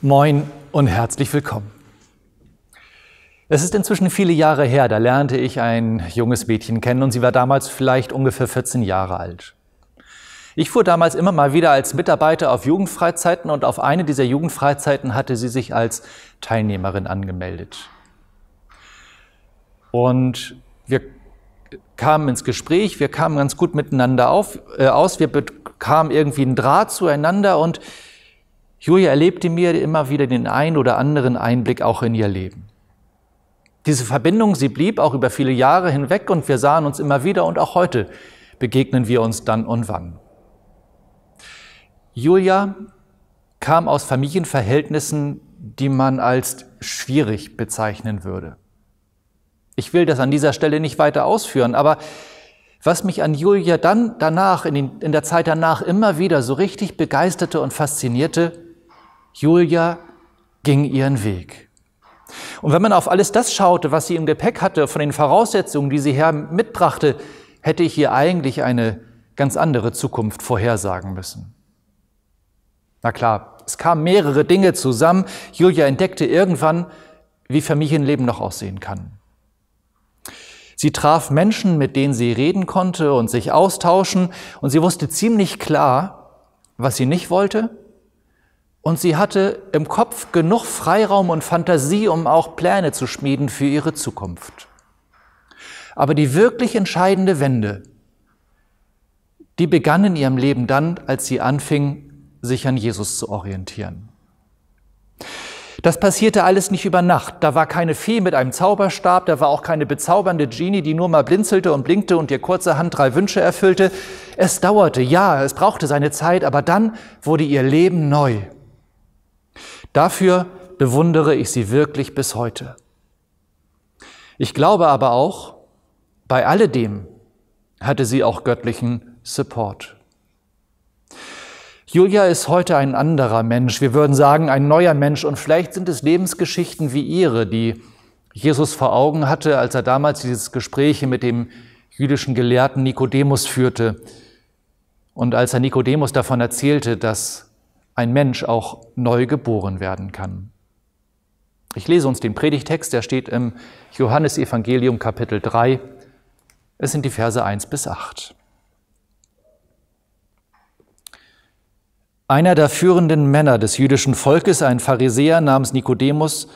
Moin und herzlich willkommen. Es ist inzwischen viele Jahre her, da lernte ich ein junges Mädchen kennen und sie war damals vielleicht ungefähr 14 Jahre alt. Ich fuhr damals immer mal wieder als Mitarbeiter auf Jugendfreizeiten und auf eine dieser Jugendfreizeiten hatte sie sich als Teilnehmerin angemeldet. Und wir kamen ins Gespräch, wir kamen ganz gut miteinander auf, äh, aus, wir bekamen irgendwie einen Draht zueinander und Julia erlebte mir immer wieder den ein oder anderen Einblick auch in ihr Leben. Diese Verbindung, sie blieb auch über viele Jahre hinweg und wir sahen uns immer wieder und auch heute begegnen wir uns dann und wann. Julia kam aus Familienverhältnissen, die man als schwierig bezeichnen würde. Ich will das an dieser Stelle nicht weiter ausführen, aber was mich an Julia dann danach, in, den, in der Zeit danach immer wieder so richtig begeisterte und faszinierte, Julia ging ihren Weg. Und wenn man auf alles das schaute, was sie im Gepäck hatte, von den Voraussetzungen, die sie her mitbrachte, hätte ich ihr eigentlich eine ganz andere Zukunft vorhersagen müssen. Na klar, es kamen mehrere Dinge zusammen. Julia entdeckte irgendwann, wie Familienleben noch aussehen kann. Sie traf Menschen, mit denen sie reden konnte und sich austauschen, und sie wusste ziemlich klar, was sie nicht wollte und sie hatte im Kopf genug Freiraum und Fantasie, um auch Pläne zu schmieden für ihre Zukunft. Aber die wirklich entscheidende Wende, die begann in ihrem Leben dann, als sie anfing, sich an Jesus zu orientieren. Das passierte alles nicht über Nacht. Da war keine Fee mit einem Zauberstab, da war auch keine bezaubernde Genie, die nur mal blinzelte und blinkte und ihr kurzerhand drei Wünsche erfüllte. Es dauerte, ja, es brauchte seine Zeit, aber dann wurde ihr Leben neu. Dafür bewundere ich sie wirklich bis heute. Ich glaube aber auch, bei alledem hatte sie auch göttlichen Support. Julia ist heute ein anderer Mensch, wir würden sagen ein neuer Mensch und vielleicht sind es Lebensgeschichten wie ihre, die Jesus vor Augen hatte, als er damals dieses Gespräch mit dem jüdischen Gelehrten Nikodemus führte und als er Nikodemus davon erzählte, dass ein Mensch auch neu geboren werden kann. Ich lese uns den Predigtext, der steht im Johannesevangelium Kapitel 3. Es sind die Verse 1 bis 8. Einer der führenden Männer des jüdischen Volkes, ein Pharisäer namens Nikodemus,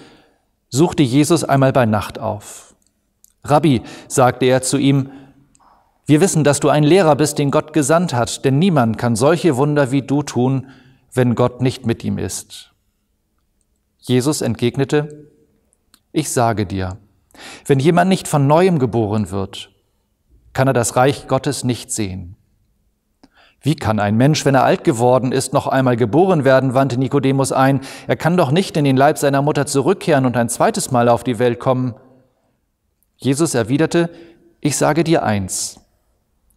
suchte Jesus einmal bei Nacht auf. Rabbi, sagte er zu ihm, wir wissen, dass du ein Lehrer bist, den Gott gesandt hat, denn niemand kann solche Wunder wie du tun, wenn Gott nicht mit ihm ist? Jesus entgegnete, ich sage dir, wenn jemand nicht von neuem geboren wird, kann er das Reich Gottes nicht sehen. Wie kann ein Mensch, wenn er alt geworden ist, noch einmal geboren werden, wandte Nikodemus ein. Er kann doch nicht in den Leib seiner Mutter zurückkehren und ein zweites Mal auf die Welt kommen. Jesus erwiderte, ich sage dir eins,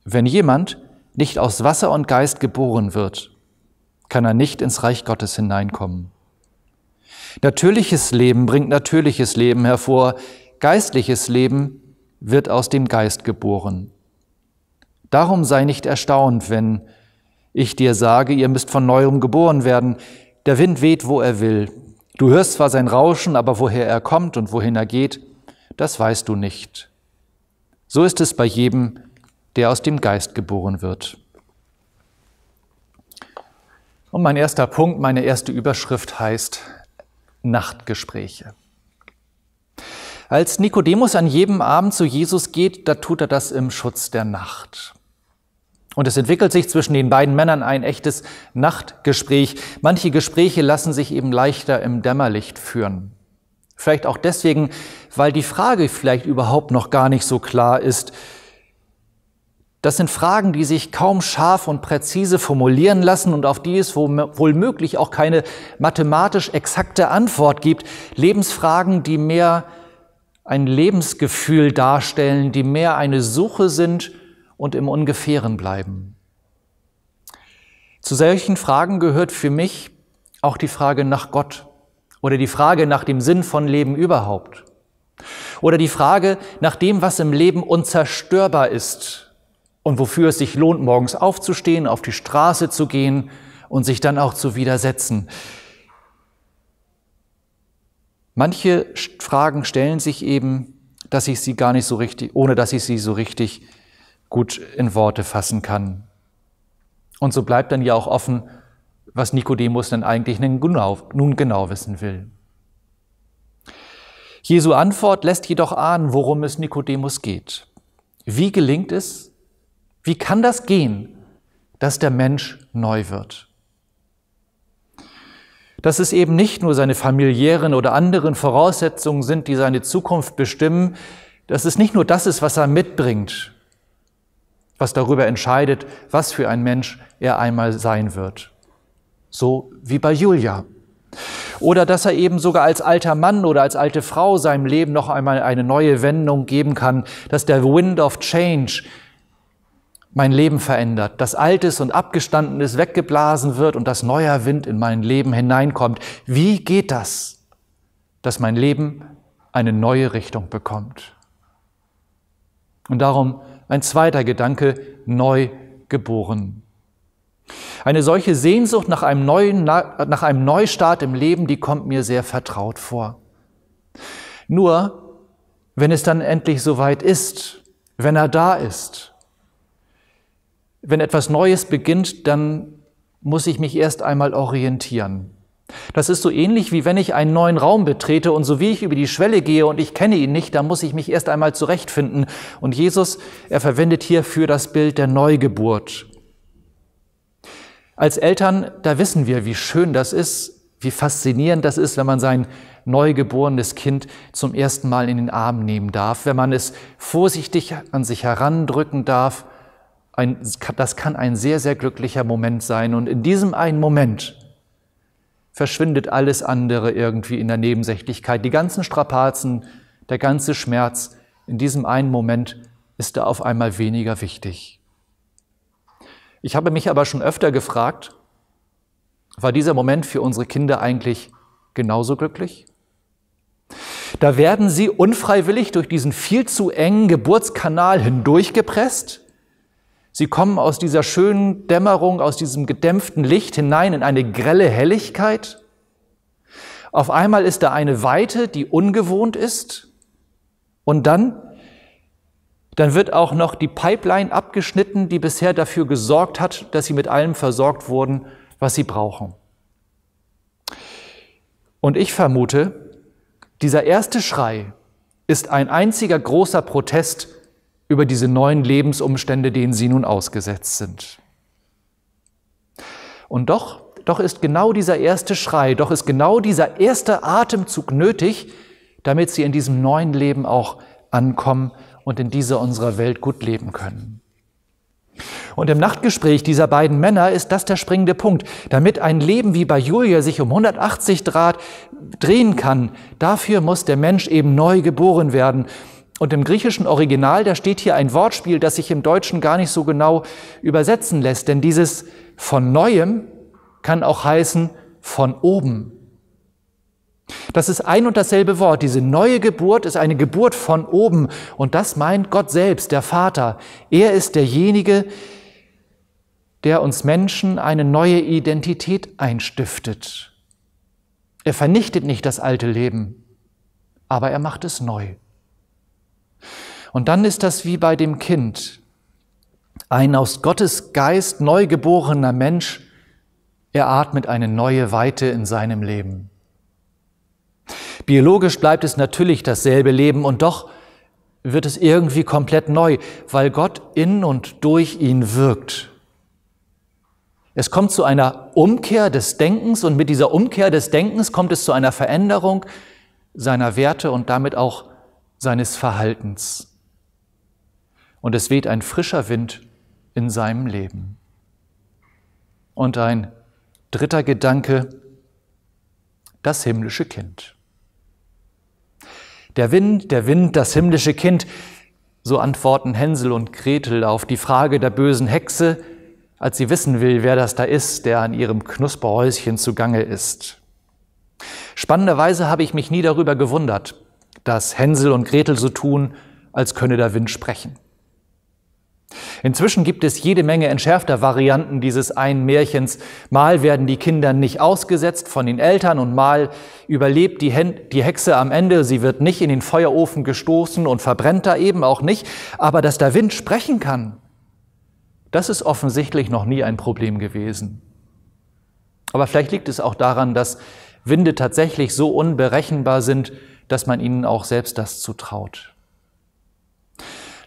wenn jemand nicht aus Wasser und Geist geboren wird, kann er nicht ins Reich Gottes hineinkommen. Natürliches Leben bringt natürliches Leben hervor, geistliches Leben wird aus dem Geist geboren. Darum sei nicht erstaunt, wenn ich dir sage, ihr müsst von neuem geboren werden. Der Wind weht, wo er will. Du hörst zwar sein Rauschen, aber woher er kommt und wohin er geht, das weißt du nicht. So ist es bei jedem, der aus dem Geist geboren wird. Und mein erster Punkt, meine erste Überschrift heißt Nachtgespräche. Als Nikodemus an jedem Abend zu Jesus geht, da tut er das im Schutz der Nacht. Und es entwickelt sich zwischen den beiden Männern ein echtes Nachtgespräch. Manche Gespräche lassen sich eben leichter im Dämmerlicht führen. Vielleicht auch deswegen, weil die Frage vielleicht überhaupt noch gar nicht so klar ist, das sind Fragen, die sich kaum scharf und präzise formulieren lassen und auf die es wohl möglich auch keine mathematisch exakte Antwort gibt. Lebensfragen, die mehr ein Lebensgefühl darstellen, die mehr eine Suche sind und im Ungefähren bleiben. Zu solchen Fragen gehört für mich auch die Frage nach Gott oder die Frage nach dem Sinn von Leben überhaupt oder die Frage nach dem, was im Leben unzerstörbar ist und wofür es sich lohnt, morgens aufzustehen, auf die Straße zu gehen und sich dann auch zu widersetzen. Manche Fragen stellen sich eben, dass ich sie gar nicht so richtig, ohne dass ich sie so richtig gut in Worte fassen kann. Und so bleibt dann ja auch offen, was Nikodemus denn eigentlich nun genau, nun genau wissen will. Jesu Antwort lässt jedoch ahnen, worum es Nikodemus geht. Wie gelingt es, wie kann das gehen, dass der Mensch neu wird? Dass es eben nicht nur seine familiären oder anderen Voraussetzungen sind, die seine Zukunft bestimmen, dass es nicht nur das ist, was er mitbringt, was darüber entscheidet, was für ein Mensch er einmal sein wird. So wie bei Julia. Oder dass er eben sogar als alter Mann oder als alte Frau seinem Leben noch einmal eine neue Wendung geben kann, dass der Wind of Change, mein Leben verändert, dass Altes und Abgestandenes weggeblasen wird und dass neuer Wind in mein Leben hineinkommt. Wie geht das, dass mein Leben eine neue Richtung bekommt? Und darum ein zweiter Gedanke, neu geboren. Eine solche Sehnsucht nach einem, neuen, nach einem Neustart im Leben, die kommt mir sehr vertraut vor. Nur, wenn es dann endlich soweit ist, wenn er da ist, wenn etwas Neues beginnt, dann muss ich mich erst einmal orientieren. Das ist so ähnlich wie wenn ich einen neuen Raum betrete und so wie ich über die Schwelle gehe und ich kenne ihn nicht, dann muss ich mich erst einmal zurechtfinden. Und Jesus, er verwendet hierfür das Bild der Neugeburt. Als Eltern, da wissen wir, wie schön das ist, wie faszinierend das ist, wenn man sein neugeborenes Kind zum ersten Mal in den Arm nehmen darf, wenn man es vorsichtig an sich herandrücken darf ein, das kann ein sehr, sehr glücklicher Moment sein. Und in diesem einen Moment verschwindet alles andere irgendwie in der Nebensächlichkeit. Die ganzen Strapazen, der ganze Schmerz, in diesem einen Moment ist er auf einmal weniger wichtig. Ich habe mich aber schon öfter gefragt, war dieser Moment für unsere Kinder eigentlich genauso glücklich? Da werden sie unfreiwillig durch diesen viel zu engen Geburtskanal hindurchgepresst Sie kommen aus dieser schönen Dämmerung, aus diesem gedämpften Licht hinein in eine grelle Helligkeit. Auf einmal ist da eine Weite, die ungewohnt ist. Und dann, dann wird auch noch die Pipeline abgeschnitten, die bisher dafür gesorgt hat, dass sie mit allem versorgt wurden, was sie brauchen. Und ich vermute, dieser erste Schrei ist ein einziger großer Protest über diese neuen Lebensumstände, denen sie nun ausgesetzt sind. Und doch, doch ist genau dieser erste Schrei, doch ist genau dieser erste Atemzug nötig, damit sie in diesem neuen Leben auch ankommen und in dieser unserer Welt gut leben können. Und im Nachtgespräch dieser beiden Männer ist das der springende Punkt. Damit ein Leben wie bei Julia sich um 180 Grad drehen kann, dafür muss der Mensch eben neu geboren werden. Und im griechischen Original, da steht hier ein Wortspiel, das sich im Deutschen gar nicht so genau übersetzen lässt, denn dieses von neuem kann auch heißen von oben. Das ist ein und dasselbe Wort. Diese neue Geburt ist eine Geburt von oben. Und das meint Gott selbst, der Vater. Er ist derjenige, der uns Menschen eine neue Identität einstiftet. Er vernichtet nicht das alte Leben, aber er macht es neu. Und dann ist das wie bei dem Kind. Ein aus Gottes Geist neugeborener Mensch, er atmet eine neue Weite in seinem Leben. Biologisch bleibt es natürlich dasselbe Leben und doch wird es irgendwie komplett neu, weil Gott in und durch ihn wirkt. Es kommt zu einer Umkehr des Denkens und mit dieser Umkehr des Denkens kommt es zu einer Veränderung seiner Werte und damit auch seines Verhaltens und es weht ein frischer Wind in seinem Leben. Und ein dritter Gedanke, das himmlische Kind. Der Wind, der Wind, das himmlische Kind, so antworten Hänsel und Gretel auf die Frage der bösen Hexe, als sie wissen will, wer das da ist, der an ihrem Knusperhäuschen zugange ist. Spannenderweise habe ich mich nie darüber gewundert, dass Hänsel und Gretel so tun, als könne der Wind sprechen. Inzwischen gibt es jede Menge entschärfter Varianten dieses einen Märchens. Mal werden die Kinder nicht ausgesetzt von den Eltern und mal überlebt die, die, Hexe am Ende. Sie wird nicht in den Feuerofen gestoßen und verbrennt da eben auch nicht. Aber dass der Wind sprechen kann, das ist offensichtlich noch nie ein Problem gewesen. Aber vielleicht liegt es auch daran, dass Winde tatsächlich so unberechenbar sind, dass man ihnen auch selbst das zutraut.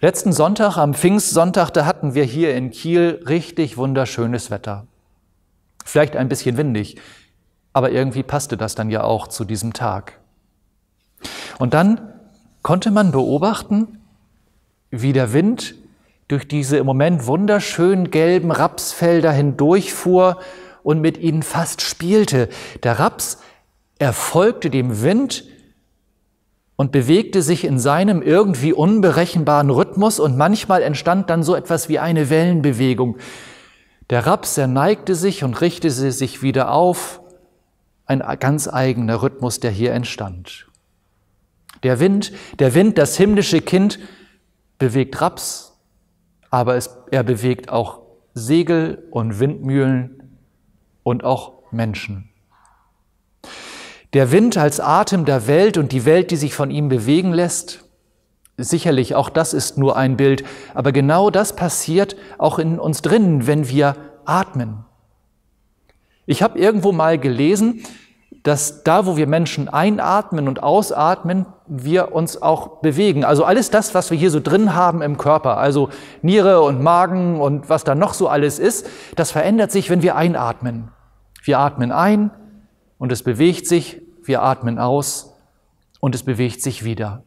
Letzten Sonntag, am Pfingstsonntag, da hatten wir hier in Kiel richtig wunderschönes Wetter. Vielleicht ein bisschen windig, aber irgendwie passte das dann ja auch zu diesem Tag. Und dann konnte man beobachten, wie der Wind durch diese im Moment wunderschön gelben Rapsfelder hindurchfuhr und mit ihnen fast spielte. Der Raps erfolgte dem Wind und bewegte sich in seinem irgendwie unberechenbaren Rhythmus und manchmal entstand dann so etwas wie eine Wellenbewegung. Der Raps, er neigte sich und richtete sich wieder auf, ein ganz eigener Rhythmus, der hier entstand. Der Wind, der Wind, das himmlische Kind, bewegt Raps, aber es, er bewegt auch Segel und Windmühlen und auch Menschen. Der Wind als Atem der Welt und die Welt, die sich von ihm bewegen lässt, sicherlich auch das ist nur ein Bild, aber genau das passiert auch in uns drinnen, wenn wir atmen. Ich habe irgendwo mal gelesen, dass da, wo wir Menschen einatmen und ausatmen, wir uns auch bewegen. Also alles das, was wir hier so drin haben im Körper, also Niere und Magen und was da noch so alles ist, das verändert sich, wenn wir einatmen. Wir atmen ein und es bewegt sich, wir atmen aus und es bewegt sich wieder.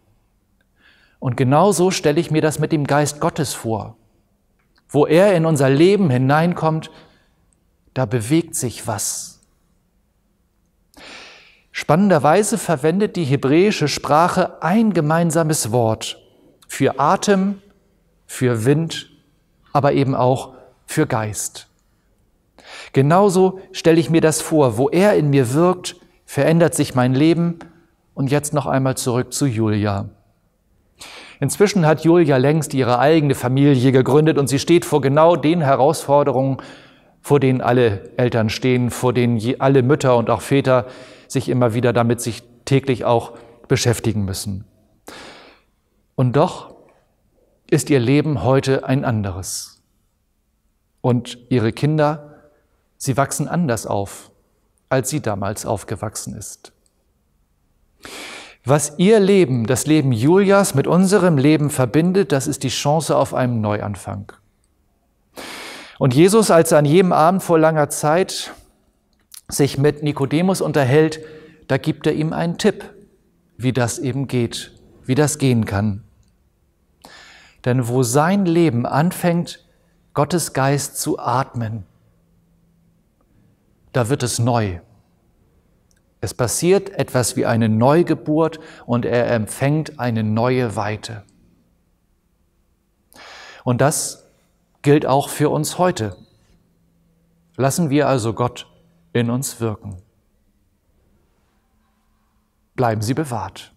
Und genauso stelle ich mir das mit dem Geist Gottes vor. Wo er in unser Leben hineinkommt, da bewegt sich was. Spannenderweise verwendet die hebräische Sprache ein gemeinsames Wort für Atem, für Wind, aber eben auch für Geist. Genauso stelle ich mir das vor, wo er in mir wirkt, verändert sich mein Leben. Und jetzt noch einmal zurück zu Julia. Inzwischen hat Julia längst ihre eigene Familie gegründet und sie steht vor genau den Herausforderungen, vor denen alle Eltern stehen, vor denen alle Mütter und auch Väter sich immer wieder damit sich täglich auch beschäftigen müssen. Und doch ist ihr Leben heute ein anderes. Und ihre Kinder Sie wachsen anders auf, als sie damals aufgewachsen ist. Was ihr Leben, das Leben Julias mit unserem Leben verbindet, das ist die Chance auf einen Neuanfang. Und Jesus, als er an jedem Abend vor langer Zeit sich mit Nikodemus unterhält, da gibt er ihm einen Tipp, wie das eben geht, wie das gehen kann. Denn wo sein Leben anfängt, Gottes Geist zu atmen, da wird es neu. Es passiert etwas wie eine Neugeburt und er empfängt eine neue Weite. Und das gilt auch für uns heute. Lassen wir also Gott in uns wirken. Bleiben Sie bewahrt.